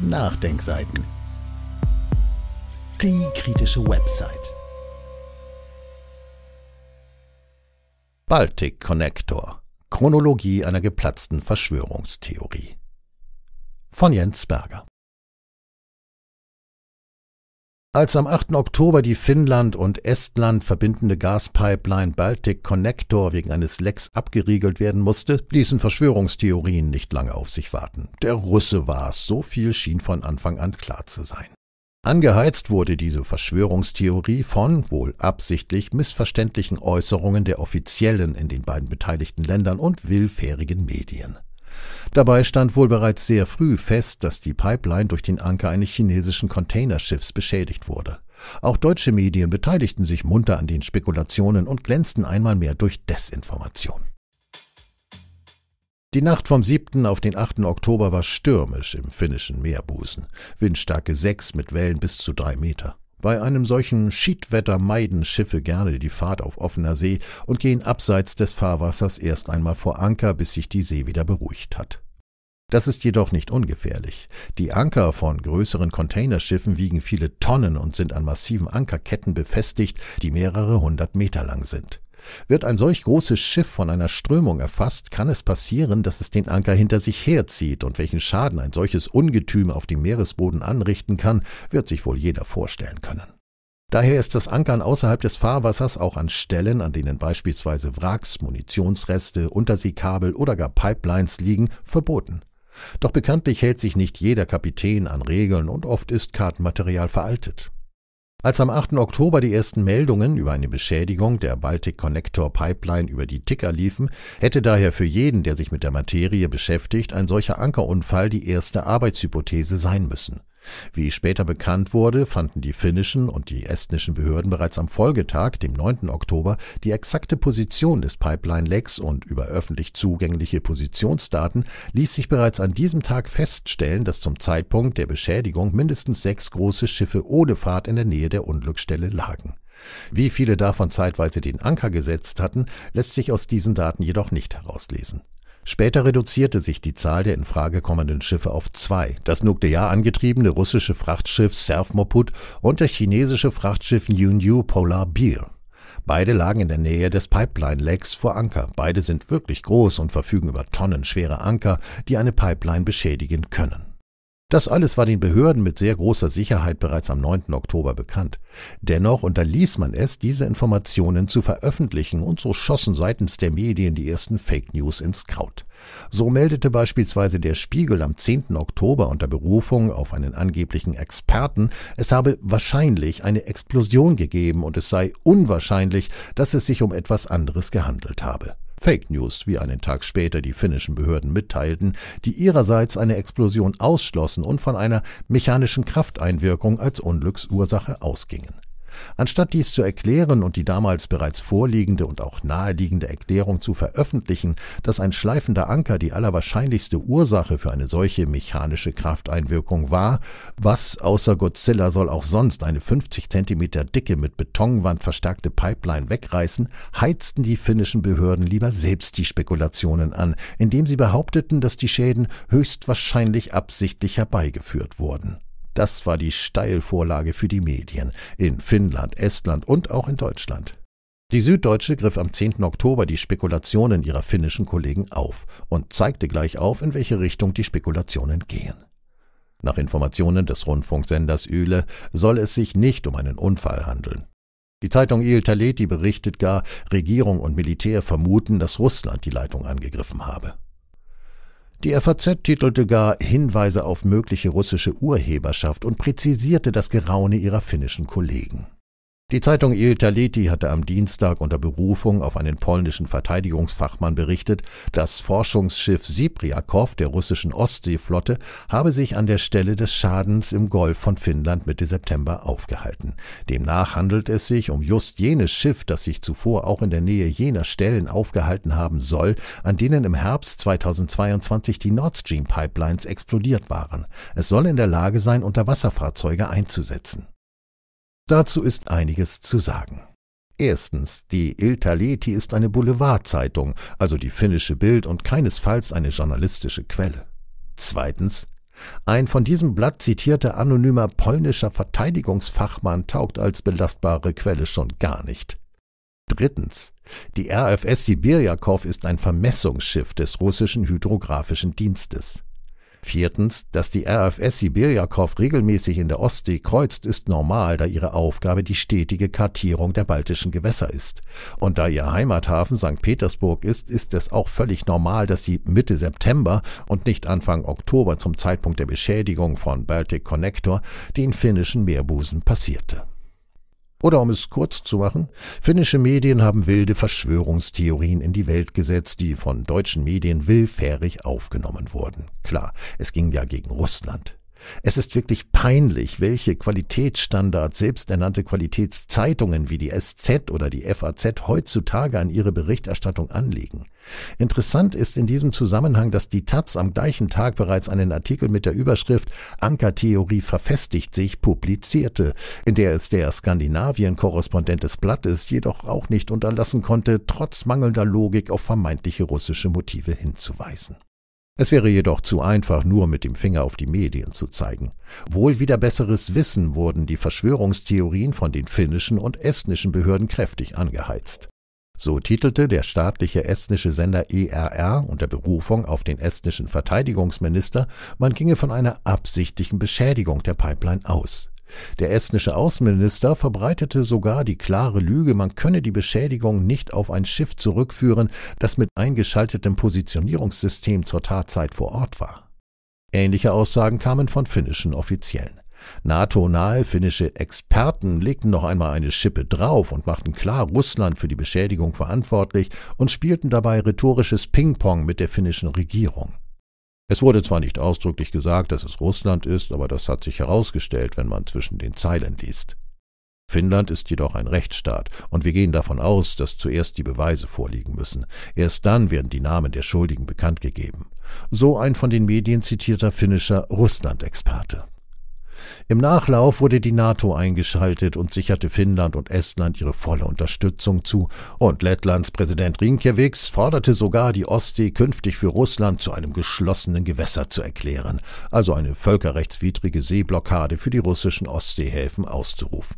Nachdenkseiten. Die kritische Website. Baltic Connector. Chronologie einer geplatzten Verschwörungstheorie. Von Jens Berger. Als am 8. Oktober die Finnland und Estland verbindende Gaspipeline Baltic Connector wegen eines Lecks abgeriegelt werden musste, ließen Verschwörungstheorien nicht lange auf sich warten. Der Russe war es, so viel schien von Anfang an klar zu sein. Angeheizt wurde diese Verschwörungstheorie von, wohl absichtlich, missverständlichen Äußerungen der Offiziellen in den beiden beteiligten Ländern und willfährigen Medien. Dabei stand wohl bereits sehr früh fest, dass die Pipeline durch den Anker eines chinesischen Containerschiffs beschädigt wurde. Auch deutsche Medien beteiligten sich munter an den Spekulationen und glänzten einmal mehr durch Desinformation. Die Nacht vom 7. auf den 8. Oktober war stürmisch im finnischen Meerbusen, Windstärke 6 mit Wellen bis zu 3 Meter. Bei einem solchen Schiedwetter meiden Schiffe gerne die Fahrt auf offener See und gehen abseits des Fahrwassers erst einmal vor Anker, bis sich die See wieder beruhigt hat. Das ist jedoch nicht ungefährlich. Die Anker von größeren Containerschiffen wiegen viele Tonnen und sind an massiven Ankerketten befestigt, die mehrere hundert Meter lang sind. Wird ein solch großes Schiff von einer Strömung erfasst, kann es passieren, dass es den Anker hinter sich herzieht, und welchen Schaden ein solches Ungetüm auf dem Meeresboden anrichten kann, wird sich wohl jeder vorstellen können. Daher ist das Ankern außerhalb des Fahrwassers auch an Stellen, an denen beispielsweise Wracks, Munitionsreste, Unterseekabel oder gar Pipelines liegen, verboten. Doch bekanntlich hält sich nicht jeder Kapitän an Regeln und oft ist Kartenmaterial veraltet. Als am 8. Oktober die ersten Meldungen über eine Beschädigung der Baltic Connector Pipeline über die Ticker liefen, hätte daher für jeden, der sich mit der Materie beschäftigt, ein solcher Ankerunfall die erste Arbeitshypothese sein müssen. Wie später bekannt wurde, fanden die finnischen und die estnischen Behörden bereits am Folgetag, dem 9. Oktober, die exakte Position des Pipeline Lecks und über öffentlich zugängliche Positionsdaten ließ sich bereits an diesem Tag feststellen, dass zum Zeitpunkt der Beschädigung mindestens sechs große Schiffe ohne Fahrt in der Nähe der Unglücksstelle lagen. Wie viele davon zeitweise den Anker gesetzt hatten, lässt sich aus diesen Daten jedoch nicht herauslesen. Später reduzierte sich die Zahl der in Frage kommenden Schiffe auf zwei. Das nuklear angetriebene russische Frachtschiff Servmoput und der chinesische Frachtschiff New Polar Bear. Beide lagen in der Nähe des Pipeline Lakes vor Anker. Beide sind wirklich groß und verfügen über tonnenschwere Anker, die eine Pipeline beschädigen können. Das alles war den Behörden mit sehr großer Sicherheit bereits am 9. Oktober bekannt. Dennoch unterließ man es, diese Informationen zu veröffentlichen und so schossen seitens der Medien die ersten Fake News ins Kraut. So meldete beispielsweise der Spiegel am 10. Oktober unter Berufung auf einen angeblichen Experten, es habe wahrscheinlich eine Explosion gegeben und es sei unwahrscheinlich, dass es sich um etwas anderes gehandelt habe. Fake News, wie einen Tag später die finnischen Behörden mitteilten, die ihrerseits eine Explosion ausschlossen und von einer mechanischen Krafteinwirkung als Unglücksursache ausgingen. Anstatt dies zu erklären und die damals bereits vorliegende und auch naheliegende Erklärung zu veröffentlichen, dass ein schleifender Anker die allerwahrscheinlichste Ursache für eine solche mechanische Krafteinwirkung war, was außer Godzilla soll auch sonst eine 50 Zentimeter dicke mit Betonwand verstärkte Pipeline wegreißen, heizten die finnischen Behörden lieber selbst die Spekulationen an, indem sie behaupteten, dass die Schäden höchstwahrscheinlich absichtlich herbeigeführt wurden. Das war die Steilvorlage für die Medien in Finnland, Estland und auch in Deutschland. Die Süddeutsche griff am 10. Oktober die Spekulationen ihrer finnischen Kollegen auf und zeigte gleich auf, in welche Richtung die Spekulationen gehen. Nach Informationen des Rundfunksenders Yle soll es sich nicht um einen Unfall handeln. Die Zeitung Iltaleti berichtet gar, Regierung und Militär vermuten, dass Russland die Leitung angegriffen habe. Die FAZ titelte gar Hinweise auf mögliche russische Urheberschaft und präzisierte das Geraune ihrer finnischen Kollegen. Die Zeitung Il Taleti hatte am Dienstag unter Berufung auf einen polnischen Verteidigungsfachmann berichtet, das Forschungsschiff Sipriakow der russischen Ostseeflotte habe sich an der Stelle des Schadens im Golf von Finnland Mitte September aufgehalten. Demnach handelt es sich um just jenes Schiff, das sich zuvor auch in der Nähe jener Stellen aufgehalten haben soll, an denen im Herbst 2022 die Nord Stream Pipelines explodiert waren. Es soll in der Lage sein, Unterwasserfahrzeuge einzusetzen. Dazu ist einiges zu sagen. Erstens, die Il Taleti ist eine Boulevardzeitung, also die finnische Bild und keinesfalls eine journalistische Quelle. Zweitens, ein von diesem Blatt zitierter anonymer polnischer Verteidigungsfachmann taugt als belastbare Quelle schon gar nicht. Drittens, die RFS Sibirjakow ist ein Vermessungsschiff des russischen hydrographischen Dienstes. Viertens, dass die RFS Sibirjakow regelmäßig in der Ostsee kreuzt, ist normal, da ihre Aufgabe die stetige Kartierung der baltischen Gewässer ist. Und da ihr Heimathafen St. Petersburg ist, ist es auch völlig normal, dass sie Mitte September und nicht Anfang Oktober zum Zeitpunkt der Beschädigung von Baltic Connector den finnischen Meerbusen passierte. Oder um es kurz zu machen, finnische Medien haben wilde Verschwörungstheorien in die Welt gesetzt, die von deutschen Medien willfährig aufgenommen wurden. Klar, es ging ja gegen Russland. Es ist wirklich peinlich, welche Qualitätsstandards selbsternannte Qualitätszeitungen wie die SZ oder die FAZ heutzutage an ihre Berichterstattung anlegen. Interessant ist in diesem Zusammenhang, dass die Taz am gleichen Tag bereits einen Artikel mit der Überschrift Ankertheorie verfestigt sich publizierte, in der es der Skandinavien-Korrespondent des Blattes jedoch auch nicht unterlassen konnte, trotz mangelnder Logik auf vermeintliche russische Motive hinzuweisen. Es wäre jedoch zu einfach, nur mit dem Finger auf die Medien zu zeigen. Wohl wieder besseres Wissen wurden die Verschwörungstheorien von den finnischen und estnischen Behörden kräftig angeheizt. So titelte der staatliche estnische Sender ERR unter Berufung auf den estnischen Verteidigungsminister, man ginge von einer absichtlichen Beschädigung der Pipeline aus. Der estnische Außenminister verbreitete sogar die klare Lüge, man könne die Beschädigung nicht auf ein Schiff zurückführen, das mit eingeschaltetem Positionierungssystem zur Tatzeit vor Ort war. Ähnliche Aussagen kamen von finnischen Offiziellen. NATO-nahe finnische Experten legten noch einmal eine Schippe drauf und machten klar Russland für die Beschädigung verantwortlich und spielten dabei rhetorisches Ping-Pong mit der finnischen Regierung. Es wurde zwar nicht ausdrücklich gesagt, dass es Russland ist, aber das hat sich herausgestellt, wenn man zwischen den Zeilen liest. Finnland ist jedoch ein Rechtsstaat, und wir gehen davon aus, dass zuerst die Beweise vorliegen müssen. Erst dann werden die Namen der Schuldigen bekannt gegeben. So ein von den Medien zitierter finnischer Russland-Experte. Im Nachlauf wurde die NATO eingeschaltet und sicherte Finnland und Estland ihre volle Unterstützung zu, und Lettlands Präsident Rinkiewicz forderte sogar, die Ostsee künftig für Russland zu einem geschlossenen Gewässer zu erklären, also eine völkerrechtswidrige Seeblockade für die russischen Ostseehäfen auszurufen.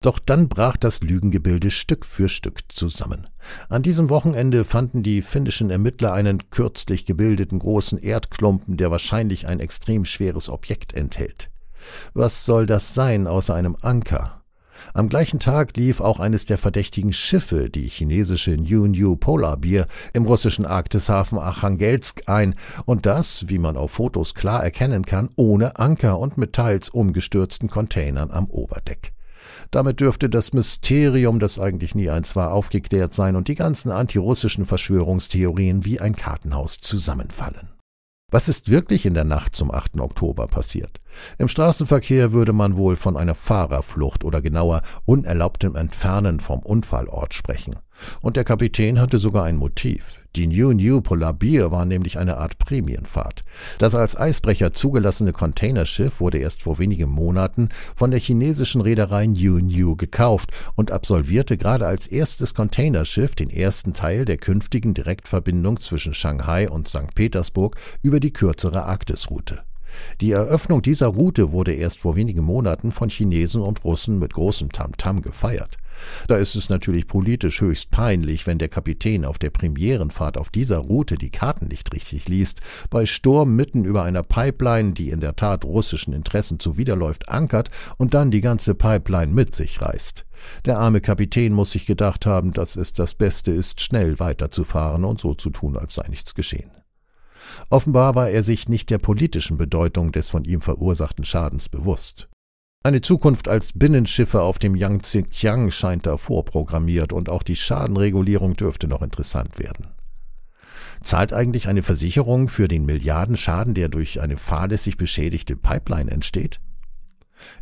Doch dann brach das Lügengebilde Stück für Stück zusammen. An diesem Wochenende fanden die finnischen Ermittler einen kürzlich gebildeten großen Erdklumpen, der wahrscheinlich ein extrem schweres Objekt enthält. Was soll das sein außer einem Anker? Am gleichen Tag lief auch eines der verdächtigen Schiffe, die chinesische New New Polar Beer, im russischen Arktishafen Archangelsk ein und das, wie man auf Fotos klar erkennen kann, ohne Anker und mit teils umgestürzten Containern am Oberdeck. Damit dürfte das Mysterium, das eigentlich nie eins war, aufgeklärt sein und die ganzen antirussischen Verschwörungstheorien wie ein Kartenhaus zusammenfallen. Was ist wirklich in der Nacht zum 8. Oktober passiert? Im Straßenverkehr würde man wohl von einer Fahrerflucht oder genauer unerlaubtem Entfernen vom Unfallort sprechen. Und der Kapitän hatte sogar ein Motiv. Die New New Polar Beer war nämlich eine Art Prämienfahrt. Das als Eisbrecher zugelassene Containerschiff wurde erst vor wenigen Monaten von der chinesischen Reederei New New gekauft und absolvierte gerade als erstes Containerschiff den ersten Teil der künftigen Direktverbindung zwischen Shanghai und St. Petersburg über die kürzere Arktisroute. Die Eröffnung dieser Route wurde erst vor wenigen Monaten von Chinesen und Russen mit großem Tamtam -Tam gefeiert. Da ist es natürlich politisch höchst peinlich, wenn der Kapitän auf der Premierenfahrt auf dieser Route die Karten nicht richtig liest, bei Sturm mitten über einer Pipeline, die in der Tat russischen Interessen zuwiderläuft, ankert und dann die ganze Pipeline mit sich reißt. Der arme Kapitän muss sich gedacht haben, dass es das Beste ist, schnell weiterzufahren und so zu tun, als sei nichts geschehen. Offenbar war er sich nicht der politischen Bedeutung des von ihm verursachten Schadens bewusst. Eine Zukunft als Binnenschiffer auf dem Yangtze-Kiang scheint da vorprogrammiert und auch die Schadenregulierung dürfte noch interessant werden. Zahlt eigentlich eine Versicherung für den Milliardenschaden, der durch eine fahrlässig beschädigte Pipeline entsteht?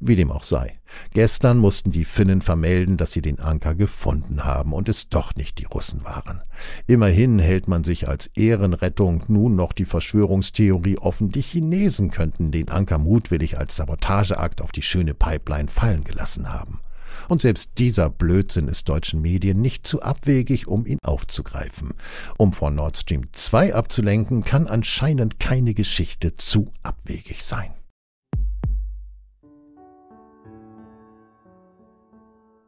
Wie dem auch sei. Gestern mussten die Finnen vermelden, dass sie den Anker gefunden haben und es doch nicht die Russen waren. Immerhin hält man sich als Ehrenrettung nun noch die Verschwörungstheorie offen, die Chinesen könnten den Anker mutwillig als Sabotageakt auf die schöne Pipeline fallen gelassen haben. Und selbst dieser Blödsinn ist deutschen Medien nicht zu abwegig, um ihn aufzugreifen. Um von Nord Stream 2 abzulenken, kann anscheinend keine Geschichte zu abwegig sein.